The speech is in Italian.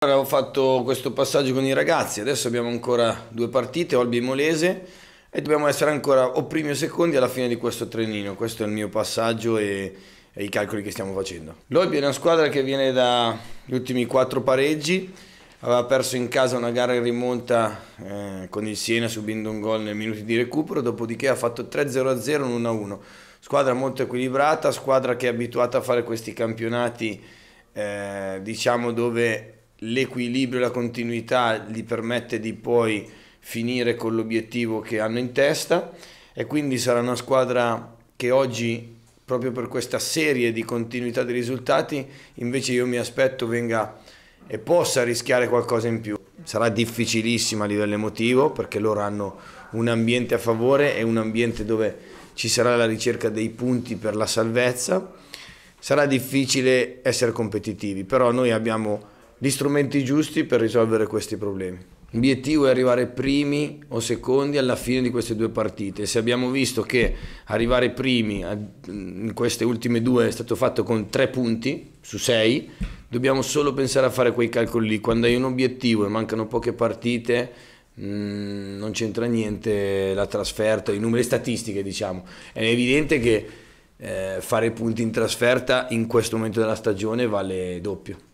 Allora, ho fatto questo passaggio con i ragazzi, adesso abbiamo ancora due partite, Olbi e Molese e dobbiamo essere ancora o primi o secondi alla fine di questo trenino, questo è il mio passaggio e, e i calcoli che stiamo facendo. L'Olbi è una squadra che viene dagli ultimi quattro pareggi, aveva perso in casa una gara in rimonta eh, con il Siena subendo un gol nei minuti di recupero, dopodiché ha fatto 3-0-0 un 1-1, squadra molto equilibrata, squadra che è abituata a fare questi campionati eh, diciamo dove l'equilibrio e la continuità gli permette di poi finire con l'obiettivo che hanno in testa e quindi sarà una squadra che oggi proprio per questa serie di continuità di risultati invece io mi aspetto venga e possa rischiare qualcosa in più. Sarà difficilissima a livello emotivo perché loro hanno un ambiente a favore e un ambiente dove ci sarà la ricerca dei punti per la salvezza. Sarà difficile essere competitivi, però noi abbiamo gli strumenti giusti per risolvere questi problemi. L'obiettivo è arrivare primi o secondi alla fine di queste due partite. Se abbiamo visto che arrivare primi in queste ultime due è stato fatto con tre punti su sei, dobbiamo solo pensare a fare quei calcoli lì. Quando hai un obiettivo e mancano poche partite, mm, non c'entra niente la trasferta, i numeri statistiche, diciamo. È evidente che eh, fare punti in trasferta in questo momento della stagione vale doppio.